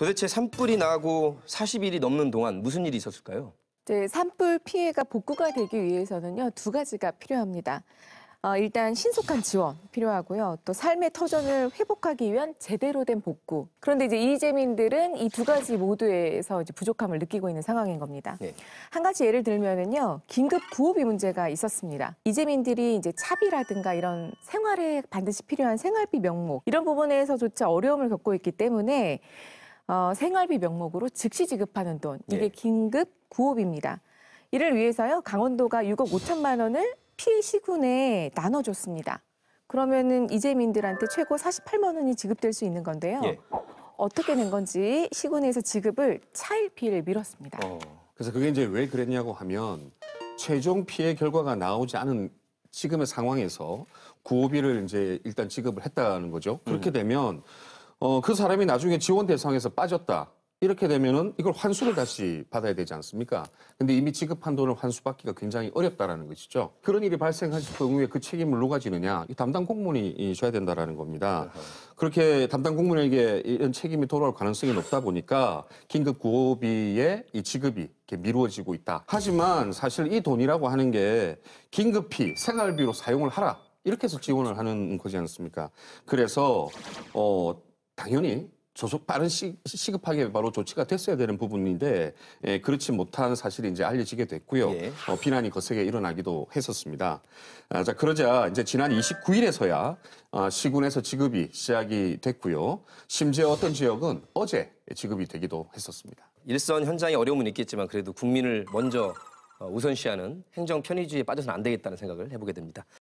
도대체 산불이 나고 40일이 넘는 동안 무슨 일이 있었을까요? 네, 산불 피해가 복구가 되기 위해서는요 두 가지가 필요합니다. 어, 일단 신속한 지원 필요하고요. 또 삶의 터전을 회복하기 위한 제대로 된 복구. 그런데 이제 이재민들은 이 두 가지 모두에서 이제 부족함을 느끼고 있는 상황인 겁니다. 네. 한 가지 예를 들면은요. 긴급 구호비 문제가 있었습니다. 이재민들이 이제 차비라든가 이런 생활에 반드시 필요한 생활비 명목 이런 부분에서조차 어려움을 겪고 있기 때문에 어, 생활비 명목으로 즉시 지급하는 돈 네. 이게 예. 긴급 구호입니다 이를 위해서요 강원도가 6억 5천만 원을 피해 시군에 나눠줬습니다. 그러면은 이재민들한테 최고 48만 원이 지급될 수 있는 건데요. 예. 어떻게 된 건지 시군에서 지급을 차일 피일 미뤘습니다. 어, 그래서 그게 이제 왜 그랬냐고 하면 최종 피해 결과가 나오지 않은 지금의 상황에서 구호비를 이제 일단 지급을 했다는 거죠. 그렇게 음. 되면 어, 그 사람이 나중에 지원 대상에서 빠졌다. 이렇게 되면은 이걸 환수를 다시 받아야 되지 않습니까? 근데 이미 지급한 돈을 환수받기가 굉장히 어렵다라는 것이죠. 그런 일이 발생할 경우에 그 책임을 누가 지느냐? 이 담당 공무원이 져야 된다라는 겁니다. 그렇게 담당 공무원에게 이런 책임이 돌아올 가능성이 높다 보니까 긴급 구호비의 이 지급이 이렇게 미루어지고 있다. 하지만 사실 이 돈이라고 하는 게 긴급히 생활비로 사용을 하라. 이렇게 해서 지원을 하는 거지 않습니까? 그래서 어 당연히 조속 빠른 시, 시급하게 바로 조치가 됐어야 되는 부분인데 예, 그렇지 못한 사실이 이제 알려지게 됐고요. 예. 어, 비난이 거세게 일어나기도 했었습니다. 아, 자 그러자 이제 지난 29일에서야 아, 시군에서 지급이 시작이 됐고요. 심지어 어떤 지역은 어제 지급이 되기도 했었습니다. 일선 현장에 어려움은 있겠지만 그래도 국민을 먼저 어, 우선시하는 행정 편의주의에 빠져서는 안 되겠다는 생각을 해보게 됩니다.